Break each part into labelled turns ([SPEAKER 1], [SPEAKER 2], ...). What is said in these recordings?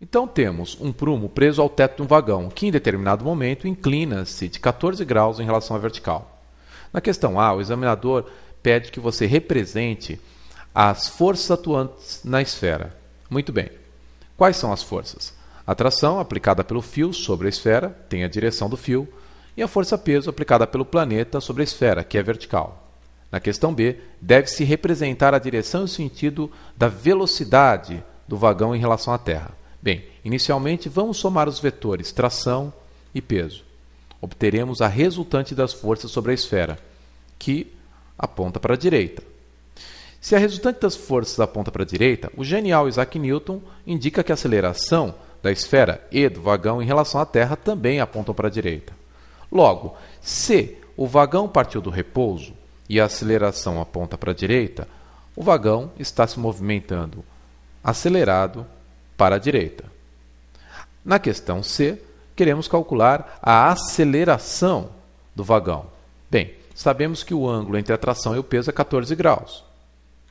[SPEAKER 1] Então temos um prumo preso ao teto de um vagão, que em determinado momento inclina-se de 14 graus em relação à vertical. Na questão A, o examinador pede que você represente as forças atuantes na esfera. Muito bem. Quais são as forças? A tração aplicada pelo fio sobre a esfera tem a direção do fio e a força peso aplicada pelo planeta sobre a esfera, que é vertical. Na questão B, deve-se representar a direção e o sentido da velocidade do vagão em relação à Terra. Bem, inicialmente vamos somar os vetores tração e peso. Obteremos a resultante das forças sobre a esfera, que aponta para a direita. Se a resultante das forças aponta para a direita, o genial Isaac Newton indica que a aceleração da esfera e do vagão em relação à Terra também apontam para a direita. Logo, se o vagão partiu do repouso e a aceleração aponta para a direita, o vagão está se movimentando acelerado para a direita. Na questão C, queremos calcular a aceleração do vagão. Bem, sabemos que o ângulo entre a tração e o peso é 14 graus.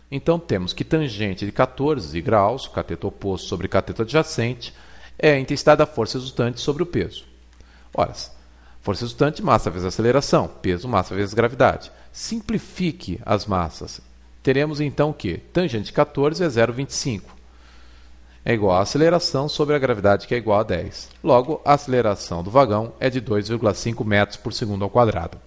[SPEAKER 1] Então temos que tangente de 14 graus, cateto oposto sobre cateto adjacente, é a intensidade da força resultante sobre o peso. Ora, força resultante, massa vezes aceleração, peso, massa vezes gravidade. Simplifique as massas. Teremos então que tangente de 14 é 0,25 é igual à aceleração sobre a gravidade, que é igual a 10. Logo, a aceleração do vagão é de 2,5 metros por segundo ao quadrado.